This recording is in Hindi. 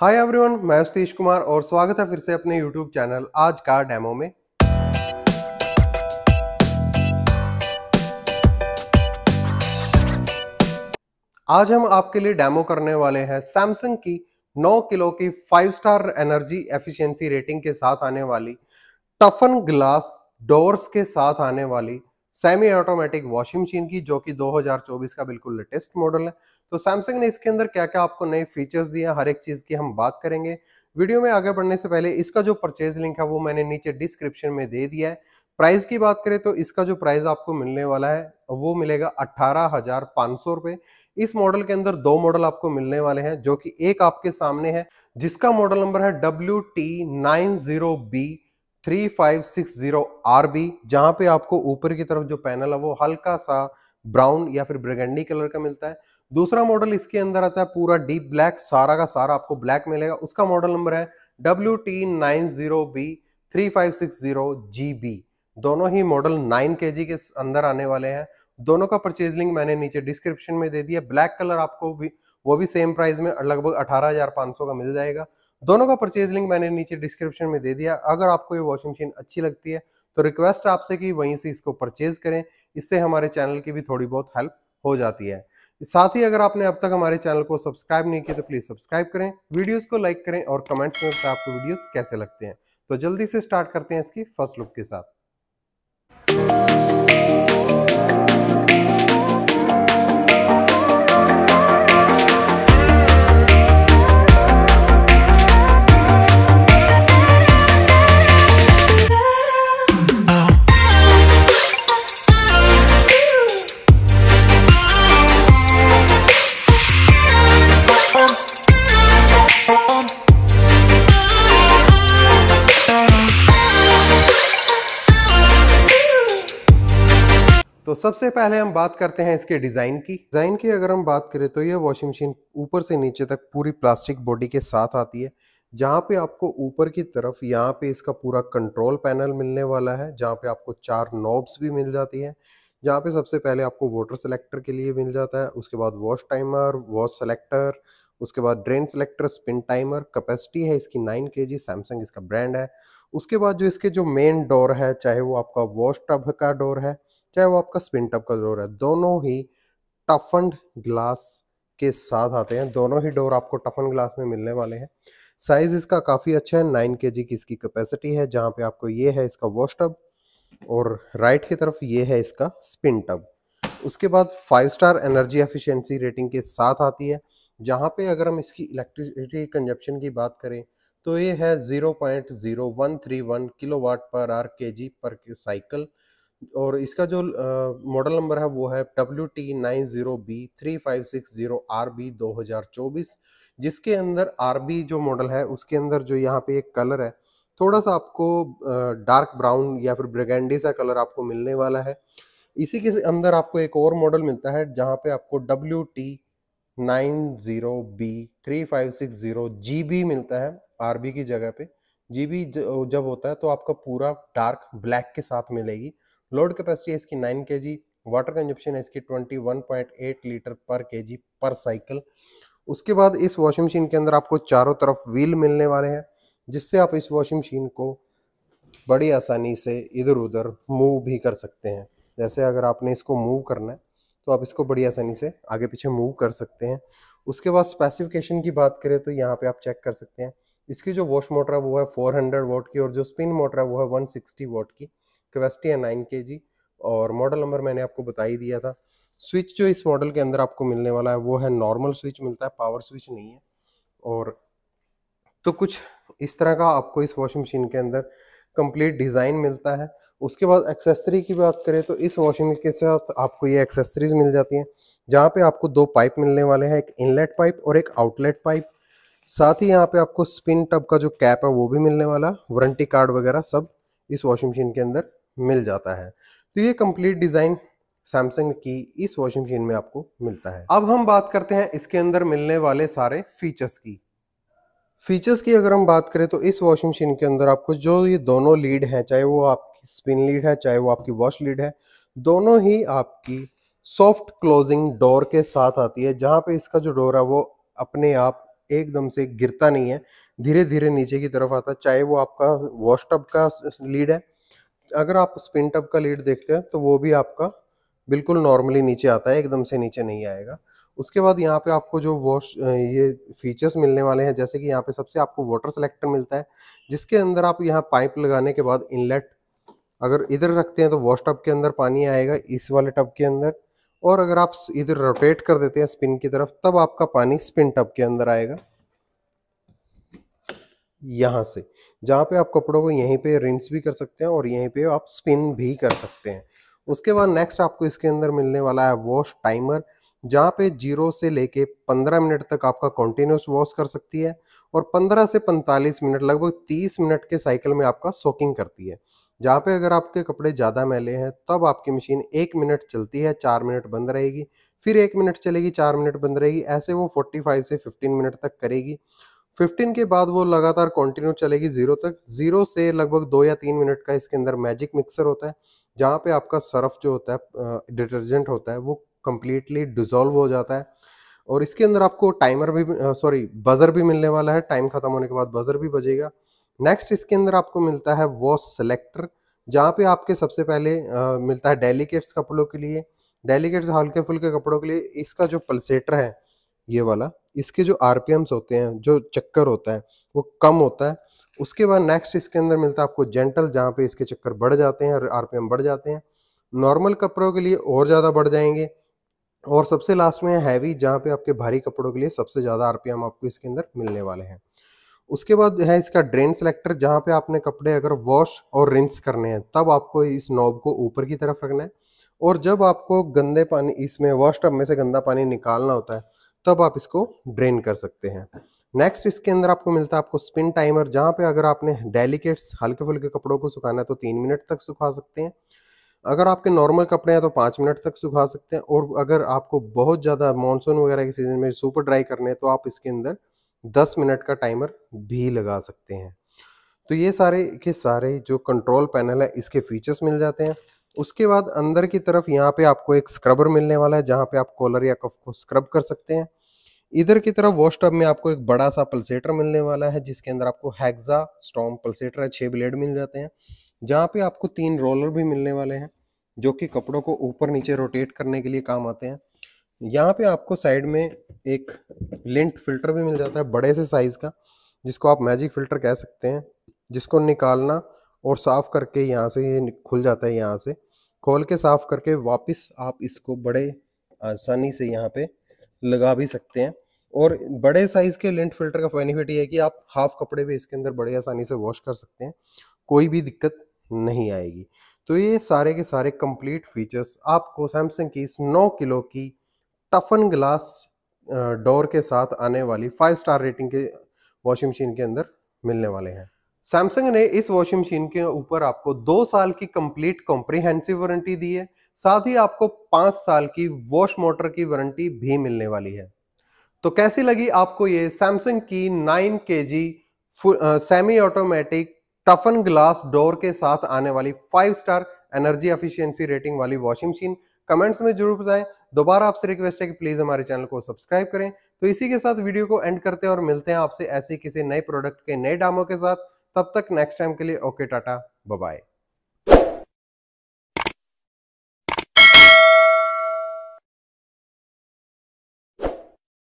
हाय एवरीवन मैं सतीश कुमार और स्वागत है फिर से अपने यूट्यूब चैनल आज का डेमो में आज हम आपके लिए डेमो करने वाले हैं सैमसंग की 9 किलो की five star energy efficiency rating के साथ आने वाली टफन ग्लास डोर्स के साथ आने वाली सेमी ऑटोमेटिक वॉशिंग मशीन की जो कि 2024 का बिल्कुल लेटेस्ट मॉडल है तो सैमसंग ने इसके अंदर क्या क्या आपको नए फीचर्स दिए हर एक चीज़ की हम बात करेंगे वीडियो में आगे बढ़ने से पहले इसका जो परचेज लिंक है वो मैंने नीचे डिस्क्रिप्शन में दे दिया है प्राइस की बात करें तो इसका जो प्राइस आपको मिलने वाला है वो मिलेगा अट्ठारह हजार सौ इस मॉडल के अंदर दो मॉडल आपको मिलने वाले हैं जो कि एक आपके सामने है जिसका मॉडल नंबर है W T nine zero B three five six zero R B जहां पे आपको ऊपर की तरफ जो पैनल है वो हल्का सा ब्राउन या फिर ब्रगेंडी कलर का मिलता है दूसरा मॉडल इसके अंदर आता है पूरा डीप ब्लैक सारा का सारा आपको ब्लैक मिलेगा उसका मॉडल नंबर है W T nine zero B three five six zero G B दोनों ही मॉडल नाइन के के अंदर आने वाले हैं दोनों का परचेज लिंक मैंने नीचे डिस्क्रिप्शन में दे दिया ब्लैक कलर आपको भी वो भी सेम प्राइस में लगभग अठारह हजार पाँच सौ का मिल जाएगा दोनों का परचेज लिंक मैंने नीचे डिस्क्रिप्शन में दे दिया अगर आपको ये वॉशिंग मशीन अच्छी लगती है तो रिक्वेस्ट आपसे कि वहीं से इसको परचेज करें इससे हमारे चैनल की भी थोड़ी बहुत हेल्प हो जाती है साथ ही अगर आपने अब तक हमारे चैनल को सब्सक्राइब नहीं किया तो प्लीज सब्सक्राइब करें वीडियोस को लाइक करें और कमेंट्स में आपको वीडियोस कैसे लगते हैं तो जल्दी से स्टार्ट करते हैं इसकी फर्स्ट लुक के साथ सबसे पहले हम बात करते हैं इसके डिज़ाइन की डिज़ाइन की अगर हम बात करें तो यह वॉशिंग मशीन ऊपर से नीचे तक पूरी प्लास्टिक बॉडी के साथ आती है जहाँ पे आपको ऊपर की तरफ यहाँ पे इसका पूरा कंट्रोल पैनल मिलने वाला है जहाँ पे आपको चार नॉब्स भी मिल जाती है जहाँ पे सबसे पहले आपको वाटर सेलेक्टर के लिए मिल जाता है उसके बाद वॉश टाइमर वॉश सेलेक्टर उसके बाद drain selector spin timer capacity है इसकी नाइन के जी सैमसंग इसका ब्रांड है उसके बाद जो इसके जो मेन डोर है चाहे वो आपका वॉश टब का डोर है चाहे वो आपका स्पिन टप का डोर है दोनों ही टफंड ग्लास के साथ आते हैं दोनों ही डोर आपको टफन ग्लास में मिलने वाले हैं साइज इसका काफ़ी अच्छा है नाइन के की इसकी कैपेसिटी है जहाँ पे आपको ये है इसका वॉश टब और राइट की तरफ ये है इसका स्पिन टब उसके बाद five star energy efficiency rating के साथ आती है जहाँ पे अगर हम इसकी इलेक्ट्रिसिटी कंजप्शन की बात करें तो ये है zero point zero one three one kilo watt पर आर के पर साइकिल और इसका जो मॉडल नंबर है वो है W T nine zero B three five six zero R B दो हजार चौबीस जिसके अंदर आर बी जो मॉडल है उसके अंदर जो यहाँ पे एक कलर है थोड़ा सा आपको डार्क ब्राउन या फिर ब्रगेंडी सा कलर आपको मिलने वाला है इसी के अंदर आपको एक और मॉडल मिलता है जहाँ पे आपको W T nine zero B three five six zero G B मिलता है आर बी की जगह पे जी बी जब होता है तो आपका पूरा डार्क ब्लैक के साथ मिलेगी लोड कैपेसिटी है इसकी नाइन के जी वाटर कंजप्शन है इसकी twenty one point eight litre पर के जी पर साइकिल उसके बाद इस वॉशिंग मशीन के अंदर आपको चारों तरफ व्हील मिलने वाले हैं जिससे आप इस वॉशिंग मशीन को बड़ी आसानी से इधर उधर मूव भी कर सकते हैं जैसे अगर आपने इसको मूव करना है तो आप इसको बड़ी आसानी से आगे पीछे मूव कर सकते हैं उसके बाद स्पेसिफिकेशन की बात करें तो यहाँ पे आप चेक कर सकते हैं इसकी जो वॉश मोटर है वो है 400 वॉट की और जो स्पिन मोटर है वो है 160 वॉट की कैपेसिटी है नाइन के जी और मॉडल नंबर मैंने आपको बता ही दिया था स्विच जो इस मॉडल के अंदर आपको मिलने वाला है वो है नॉर्मल स्विच मिलता है पावर स्विच नहीं है और तो कुछ इस तरह का आपको इस वॉशिंग मशीन के अंदर कंप्लीट डिज़ाइन मिलता है उसके बाद एक्सेसरी की बात करें तो इस वॉशिंग मशीन के साथ आपको ये एक्सेसरीज मिल जाती हैं जहाँ पे आपको दो पाइप मिलने वाले हैं एक इनलेट पाइप और एक आउटलेट पाइप साथ ही यहाँ पे आपको स्पिन टब का जो कैप है वो भी मिलने वाला वारंटी कार्ड वगैरह सब इस वॉशिंग मशीन के अंदर मिल जाता है तो ये कंप्लीट डिज़ाइन सैमसंग की इस वॉशिंग मशीन में आपको मिलता है अब हम बात करते हैं इसके अंदर मिलने वाले सारे फीचर्स की फीचर्स की अगर हम बात करें तो इस वॉशिंग मशीन के अंदर आपको जो ये दोनों लीड हैं चाहे वो आपकी स्पिन लीड है चाहे वो आपकी वॉश लीड है दोनों ही आपकी सॉफ्ट क्लोजिंग डोर के साथ आती है जहाँ पे इसका जो डोर है वो अपने आप एकदम से गिरता नहीं है धीरे धीरे नीचे की तरफ आता है चाहे वो आपका वॉश टब का लीड है अगर आप स्पिन टब का लीड देखते हैं तो वो भी आपका बिल्कुल नॉर्मली नीचे आता है एकदम से नीचे नहीं आएगा उसके बाद यहाँ पे आपको जो वॉश ये फीचर्स मिलने वाले हैं जैसे कि यहाँ पे सबसे आपको वाटर सेलेक्टर मिलता है जिसके अंदर आप यहाँ पाइप लगाने के बाद इनलेट अगर इधर रखते हैं तो वॉश टब के अंदर पानी आएगा इस वाले टब के अंदर और अगर आप इधर रोटेट कर देते हैं स्पिन की तरफ तब आपका पानी स्पिन टब के अंदर आएगा यहाँ से जहाँ पे आप कपड़ों को यहीं पे रिंस भी कर सकते हैं और यहीं पे आप स्पिन भी कर सकते हैं उसके बाद नेक्स्ट आपको इसके अंदर मिलने वाला है वॉश टाइमर जहाँ पे जीरो से लेके पंद्रह मिनट तक आपका कॉन्टीन्यूस वॉश कर सकती है और पंद्रह से पैंतालीस मिनट लगभग तीस मिनट के साइकिल में आपका सोकिंग करती है जहाँ पे अगर आपके कपड़े ज़्यादा मैले हैं तब आपकी मशीन एक मिनट चलती है चार मिनट बंद रहेगी फिर एक मिनट चलेगी चार मिनट बंद रहेगी ऐसे वो फोर्टी फाइव से फिफ्टीन मिनट तक करेगी 15 के बाद वो लगातार कंटिन्यू चलेगी जीरो तक जीरो से लगभग दो या तीन मिनट का इसके अंदर मैजिक मिक्सर होता है जहाँ पे आपका सर्फ जो होता है डिटर्जेंट होता है वो कम्प्लीटली डिजोल्व हो जाता है और इसके अंदर आपको टाइमर भी सॉरी बजर भी मिलने वाला है टाइम खत्म होने के बाद बजर भी बजेगा नेक्स्ट इसके अंदर आपको मिलता है वॉश सेलेक्टर जहाँ पे आपके सबसे पहले आ, मिलता है डेलीकेट्स कपड़ों के लिए डेलीकेट्स हल्के फुल्के कपड़ों के लिए इसका जो पल्सेटर है ये वाला इसके जो आर होते हैं जो चक्कर होता है वो कम होता है उसके बाद नेक्स्ट इसके अंदर मिलता है आपको जेंटल जहाँ पे इसके चक्कर बढ़ जाते हैं और आर बढ़ जाते हैं नॉर्मल कपड़ों के लिए और ज़्यादा बढ़ जाएंगे और सबसे लास्ट में हैवी जहाँ पे आपके भारी कपड़ों के लिए सबसे ज़्यादा आर आपको इसके अंदर मिलने वाले हैं उसके बाद है इसका ड्रेन सेलेक्टर जहाँ पे आपने कपड़े अगर वॉश और रिंस करने हैं तब आपको इस नॉब को ऊपर की तरफ रखना है और जब आपको गंदे पानी इसमें वॉश टब में से गंदा पानी निकालना होता है तब आप इसको ड्रेन कर सकते हैं नेक्स्ट इसके अंदर आपको मिलता है आपको स्पिन टाइमर जहाँ पे अगर आपने डेलिकेट्स हल्के फुल्के कपड़ों को सुखाना है तो तीन मिनट तक सुखा सकते हैं अगर आपके नॉर्मल कपड़े हैं तो पाँच मिनट तक सुखा सकते हैं और अगर आपको बहुत ज़्यादा मानसून वगैरह के सीज़न में सुपर ड्राई करने हैं तो आप इसके अंदर दस मिनट का टाइमर भी लगा सकते हैं तो ये सारे के सारे जो कंट्रोल पैनल है इसके फीचर्स मिल जाते हैं उसके बाद अंदर की तरफ यहाँ पे आपको एक स्क्रबर मिलने वाला है जहाँ पे आप कॉलर या कफ को स्क्रब कर सकते हैं इधर की तरफ वॉस्टअप में आपको एक बड़ा सा पल्सेटर मिलने वाला है जिसके अंदर आपको हैग्जा स्टॉम पल्सेटर है छः ब्लेड मिल जाते हैं जहाँ पे आपको तीन रोलर भी मिलने वाले हैं जो कि कपड़ों को ऊपर नीचे रोटेट करने के लिए काम आते हैं यहाँ पे आपको साइड में एक लिंट फिल्टर भी मिल जाता है बड़े से साइज़ का जिसको आप मैजिक फिल्टर कह सकते हैं जिसको निकालना और साफ़ करके यहाँ से ये खुल जाता है यहाँ से खोल के साफ़ करके वापस आप इसको बड़े आसानी से यहाँ पे लगा भी सकते हैं और बड़े साइज के लिंट फिल्टर का बेनिफिट ये है कि आप हाफ कपड़े भी इसके अंदर बड़े आसानी से वॉश कर सकते हैं कोई भी दिक्कत नहीं आएगी तो ये सारे के सारे कंप्लीट फीचर्स आपको सैमसंग की इस नौ किलो की टफन ग्लास डोर के साथ आने वाली फाइव स्टार रेटिंग के वॉशिंग मशीन के अंदर मिलने वाले हैं सैमसंग ने इस वॉशिंग मशीन के ऊपर आपको दो साल की कंप्लीट कॉम्प्रिहेंसिव वारंटी दी है साथ ही आपको पांच साल की वॉश मोटर की वारंटी भी मिलने वाली है तो कैसी लगी आपको ये सैमसंग की nine K G semi automatic toughen glass door के साथ आने वाली five star energy efficiency rating वाली वॉशिंग मशीन कमेंट्स में जरूर बताएं दोबारा आपसे रिक्वेस्ट है कि प्लीज़ हमारे चैनल को सब्सक्राइब करें तो इसी के साथ वीडियो को एंड करते हैं और मिलते हैं आपसे ऐसे किसी नए प्रोडक्ट के नए दामों के साथ तब तक नेक्स्ट टाइम के लिए ओके टाटा बाय